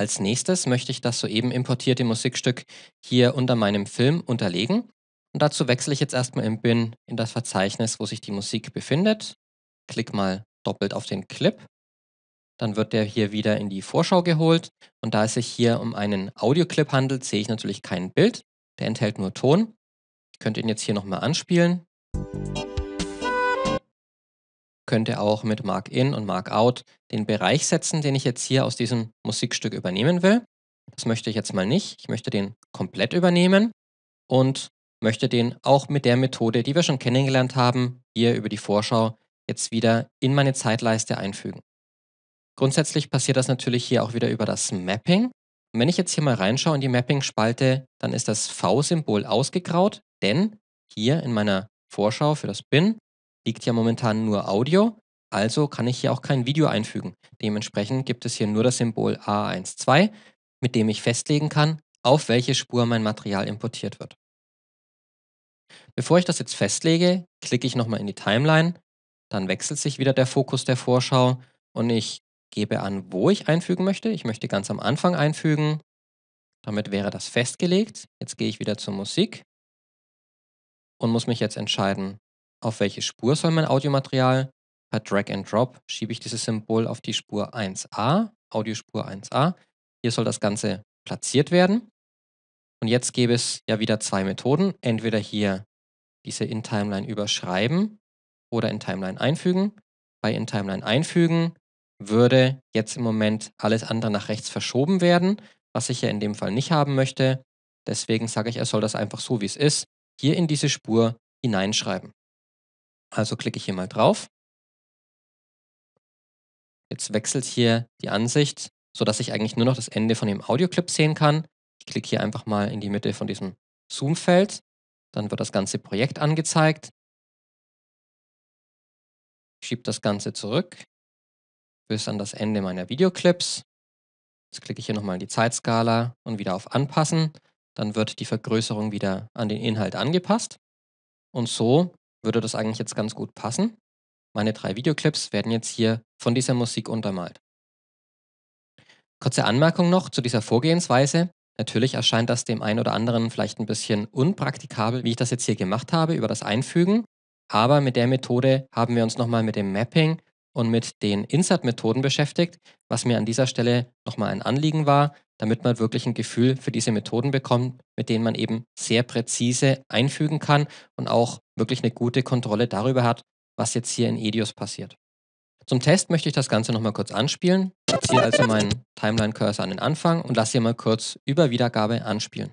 Als nächstes möchte ich das soeben importierte Musikstück hier unter meinem Film unterlegen. Und dazu wechsle ich jetzt erstmal im Bin in das Verzeichnis, wo sich die Musik befindet. Klick mal doppelt auf den Clip. Dann wird der hier wieder in die Vorschau geholt. Und da es sich hier um einen Audioclip handelt, sehe ich natürlich kein Bild. Der enthält nur Ton. Ich könnte ihn jetzt hier nochmal anspielen könnte auch mit Mark In und Mark Out den Bereich setzen, den ich jetzt hier aus diesem Musikstück übernehmen will. Das möchte ich jetzt mal nicht. Ich möchte den komplett übernehmen und möchte den auch mit der Methode, die wir schon kennengelernt haben, hier über die Vorschau jetzt wieder in meine Zeitleiste einfügen. Grundsätzlich passiert das natürlich hier auch wieder über das Mapping. Und wenn ich jetzt hier mal reinschaue in die Mapping-Spalte, dann ist das V-Symbol ausgegraut, denn hier in meiner Vorschau für das Bin liegt ja momentan nur Audio, also kann ich hier auch kein Video einfügen. Dementsprechend gibt es hier nur das Symbol A12, mit dem ich festlegen kann, auf welche Spur mein Material importiert wird. Bevor ich das jetzt festlege, klicke ich nochmal in die Timeline, dann wechselt sich wieder der Fokus der Vorschau und ich gebe an, wo ich einfügen möchte. Ich möchte ganz am Anfang einfügen. Damit wäre das festgelegt. Jetzt gehe ich wieder zur Musik und muss mich jetzt entscheiden, auf welche Spur soll mein Audiomaterial? Per Drag and Drop schiebe ich dieses Symbol auf die Spur 1a, Audiospur 1a. Hier soll das Ganze platziert werden. Und jetzt gäbe es ja wieder zwei Methoden. Entweder hier diese In-Timeline überschreiben oder In-Timeline einfügen. Bei In-Timeline einfügen würde jetzt im Moment alles andere nach rechts verschoben werden, was ich ja in dem Fall nicht haben möchte. Deswegen sage ich, er soll das einfach so, wie es ist, hier in diese Spur hineinschreiben. Also klicke ich hier mal drauf. Jetzt wechselt hier die Ansicht, sodass ich eigentlich nur noch das Ende von dem Audioclip sehen kann. Ich klicke hier einfach mal in die Mitte von diesem Zoom-Feld. Dann wird das ganze Projekt angezeigt. Ich schiebe das Ganze zurück bis an das Ende meiner Videoclips. Jetzt klicke ich hier nochmal in die Zeitskala und wieder auf Anpassen. Dann wird die Vergrößerung wieder an den Inhalt angepasst. Und so würde das eigentlich jetzt ganz gut passen. Meine drei Videoclips werden jetzt hier von dieser Musik untermalt. Kurze Anmerkung noch zu dieser Vorgehensweise. Natürlich erscheint das dem einen oder anderen vielleicht ein bisschen unpraktikabel, wie ich das jetzt hier gemacht habe, über das Einfügen. Aber mit der Methode haben wir uns nochmal mit dem Mapping und mit den Insert-Methoden beschäftigt, was mir an dieser Stelle nochmal ein Anliegen war, damit man wirklich ein Gefühl für diese Methoden bekommt, mit denen man eben sehr präzise einfügen kann und auch wirklich eine gute Kontrolle darüber hat, was jetzt hier in EDIOS passiert. Zum Test möchte ich das Ganze nochmal kurz anspielen. Ich ziehe also meinen Timeline-Cursor an den Anfang und lasse hier mal kurz über Wiedergabe anspielen.